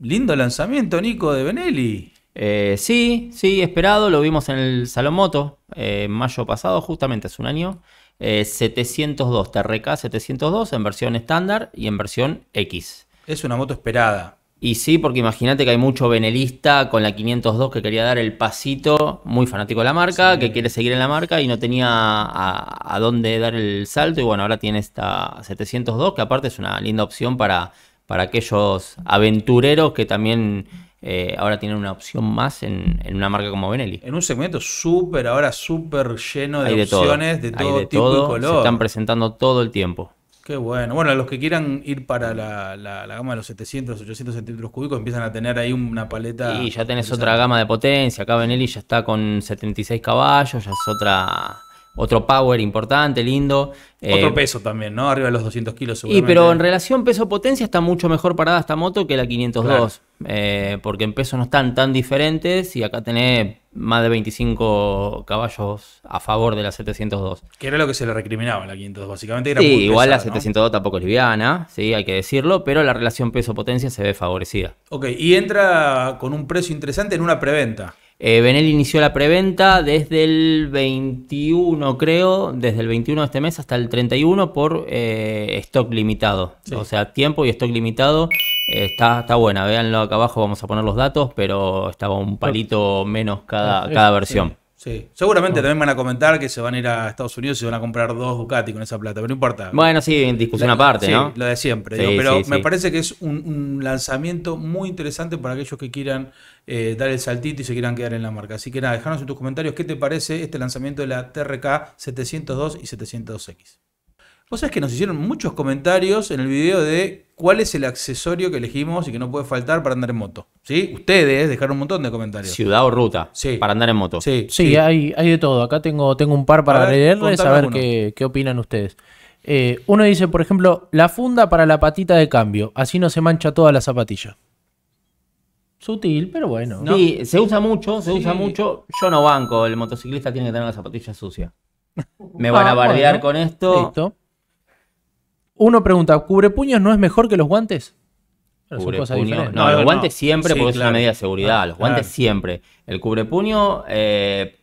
Lindo lanzamiento, Nico, de Benelli. Eh, sí, sí, esperado. Lo vimos en el Salón Moto, en eh, mayo pasado, justamente hace un año. 702, TRK 702 en versión estándar y en versión X. Es una moto esperada. Y sí, porque imagínate que hay mucho benelista con la 502 que quería dar el pasito, muy fanático de la marca, que quiere seguir en la marca y no tenía a, dónde dar el salto. Y bueno, ahora tiene esta 702, que aparte es una linda opción para, para aquellos aventureros que también eh, ahora tienen una opción más en, una marca como Benelli. En un segmento súper, ahora súper lleno de, opciones de todo tipo todo. y color. Se están presentando todo el tiempo. Qué bueno. Bueno, los que quieran ir para la, la, la gama de los 700, 800 centímetros cúbicos empiezan a tener ahí una paleta. Y ya tenés otra gama de potencia. Acá Benelli ya está con 76 caballos, ya es otra otro power importante, lindo. Eh, otro peso también, ¿no? Arriba de los 200 kilos seguramente. Y pero en relación peso-potencia está mucho mejor parada esta moto que la 502. Eh, porque en peso no están tan diferentes y acá tenés más de 25 caballos a favor de la 702. Que era lo que se le recriminaba a la 502, básicamente. Era sí, igual la 702 tampoco es liviana, sí, hay que decirlo, pero la relación peso-potencia se ve favorecida. Ok, y entra con un precio interesante en una preventa. Eh, Benel inició la preventa desde el 21, creo, desde el 21 de este mes hasta el 31 por eh, stock limitado. O sea, tiempo y stock limitado. Eh, está, está buena, véanlo acá abajo, vamos a poner los datos, pero estaba un palito menos cada, cada versión. Sí, seguramente también van a comentar que se van a ir a Estados Unidos y se van a comprar dos Ducati con esa plata, pero no importa. Bueno, sí, en discusión aparte, sí, ¿no? Lo de siempre, pero me parece que es un, lanzamiento muy interesante para aquellos que quieran eh, dar el saltito y se quieran quedar en la marca. Así que nada, dejanos en tus comentarios qué te parece este lanzamiento de la TRK 702 y 702X. Vos sabés que nos hicieron muchos comentarios en el video de cuál es el accesorio que elegimos y que no puede faltar para andar en moto. ¿Sí? Ustedes dejaron un montón de comentarios. Ciudad o ruta. Para andar en moto. Sí, Hay, hay de todo. Acá tengo, tengo un par para leerles a ver, qué, opinan ustedes. Eh, uno dice, por ejemplo, la funda para la patita de cambio. Así no se mancha toda la zapatilla. Sutil, pero bueno. Sí, se usa mucho, se usa mucho. Yo no banco, el motociclista tiene que tener la zapatilla sucia. Me van a ah, bardear con esto. Listo. Uno pregunta, ¿cubre puños no es mejor que los guantes? No, los guantes siempre, porque es una medida de seguridad. Ah, los guantes siempre. El cubre eh,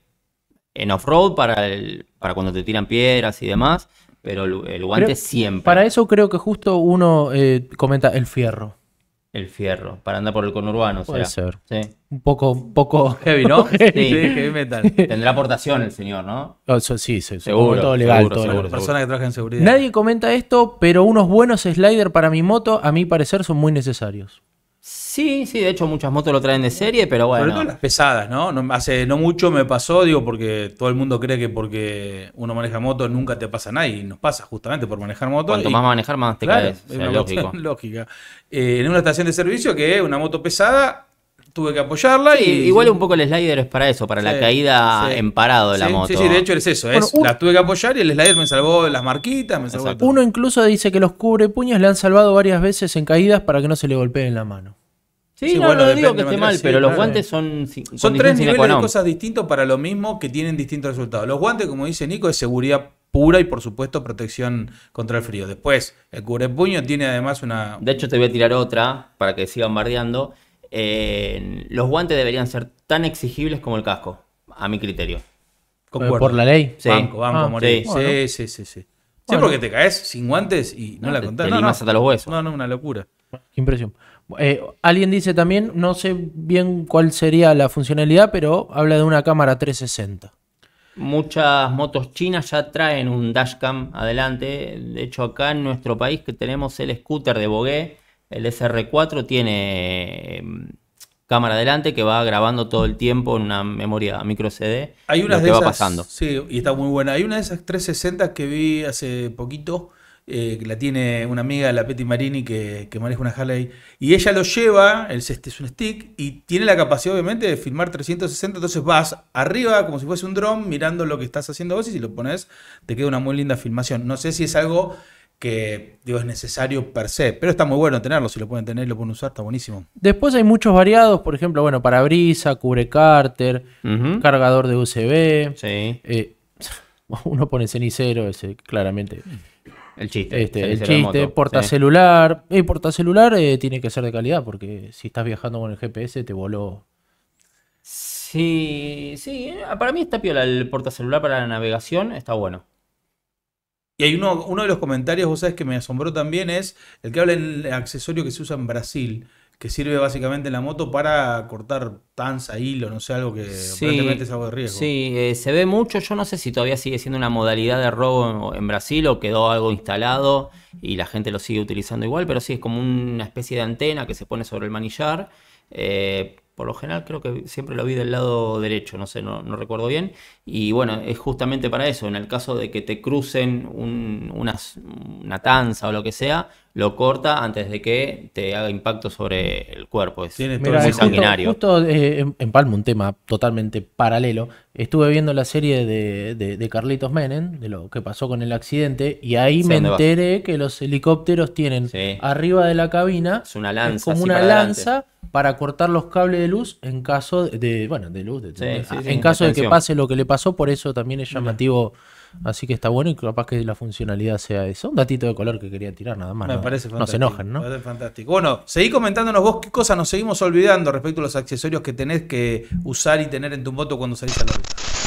en off-road para, el, para cuando te tiran piedras y demás, pero el, guante siempre. Para eso creo que justo uno eh, comenta el fierro el fierro, para andar por el conurbano. Puede será. ser. Un poco, un poco heavy, ¿no? sí, heavy metal. Tendrá aportación el señor, ¿no? Oh, sí, seguro. Todo legal, todo Persona que trabaja en seguridad. Nadie comenta esto, pero unos buenos sliders para mi moto, a mi parecer, son muy necesarios. Sí, sí, de hecho muchas motos lo traen de serie, pero bueno. las pesadas, ¿no? Hace no mucho me pasó, digo, porque todo el mundo cree que porque uno maneja moto nunca te pasa nada y nos pasa justamente por manejar moto. Cuanto más manejar, más te caes. es una lógica. Eh, en una estación de servicio que es una moto pesada tuve que apoyarla. y, igual un poco el slider es para eso, para la caída en parado de la moto. Sí, sí, de hecho es eso. La tuve que apoyar y el slider me salvó las marquitas, Uno incluso dice que los cubrepuños le han salvado varias veces en caídas para que no se le golpee en la mano. Sí, no, bueno, digo que esté mal, pero los guantes son... Son tres niveles de cosas distintos para lo mismo que tienen distintos resultados. Los guantes, como dice Nico, es seguridad pura y por supuesto protección contra el frío. Después, el cubrepuño tiene además una... De hecho, te voy a tirar otra para que sigan bardeando los guantes deberían ser tan exigibles como el casco, a mi criterio. Por la ley. Sí. Banco, banco, ah, Sí. sí, sí, sí, sí. porque te caes sin guantes y no, la contás. Te, te no, hasta los huesos. No, no, una locura. Qué impresión. Eh, alguien dice también, no sé bien cuál sería la funcionalidad, pero habla de una cámara 360. Muchas motos chinas ya traen un dashcam adelante. De hecho, acá en nuestro país que tenemos el scooter de Bogué, el SR4 tiene em, cámara adelante que va grabando todo el tiempo en una memoria micro CD Hay unas de pasando. Sí, y está muy buena. Hay una de esas 360 que vi hace poquito, eh, que la tiene una amiga, la Petty Marini, que, maneja una Harley, y ella lo lleva, el, es un stick, y tiene la capacidad obviamente de filmar 360, entonces vas arriba como si fuese un dron mirando lo que estás haciendo vos y si lo pones te queda una muy linda filmación. No sé si es algo que digo, es necesario per se. Pero está muy bueno tenerlo, si lo pueden tener lo pueden usar, está buenísimo. Después hay muchos variados, por ejemplo, bueno, para brisa, cubre cárter, cargador de USB. Eh, uno pone cenicero, ese, claramente. El chiste. Este, el chiste, porta celular El portacelular eh, celular eh, tiene que ser de calidad, porque si estás viajando con el GPS te voló. Sí, sí. Para mí está piola el portacelular para la navegación, está bueno. Y hay uno, uno de los comentarios, vos que me asombró también es el que habla del accesorio que se usa en Brasil, que sirve básicamente en la moto para cortar tanza, hilo, no sé, algo que sí, es algo de riesgo. Sí, eh, se ve mucho. Yo no sé si todavía sigue siendo una modalidad de robo en, Brasil o quedó algo instalado y la gente lo sigue utilizando igual, pero sí es como una especie de antena que se pone sobre el manillar. Eh, por lo general creo que siempre lo vi del lado derecho, no sé, no, recuerdo bien. Y bueno, es justamente para eso, en el caso de que te crucen una, tanza o lo que sea, lo corta antes de que te haga impacto sobre el cuerpo. Tiene todo muy sanguinario. Justo, eh, en, Palma, un tema totalmente paralelo. Estuve viendo la serie de, de, de, Carlitos Menem, de lo que pasó con el accidente, y ahí me enteré que los helicópteros tienen arriba de la cabina es una lanza, como una lanza para cortar los cables de luz en caso de, bueno, de luz, en, caso de que pase lo que le pasó, por eso también es llamativo. Así que está bueno y capaz que la funcionalidad sea eso. Un datito de color que quería tirar nada más parece fantástico. Nos enojan, ¿no? fantástico. Bueno, seguí comentándonos vos qué cosas nos seguimos olvidando respecto a los accesorios que tenés que usar y tener en tu moto cuando salís a la ruta.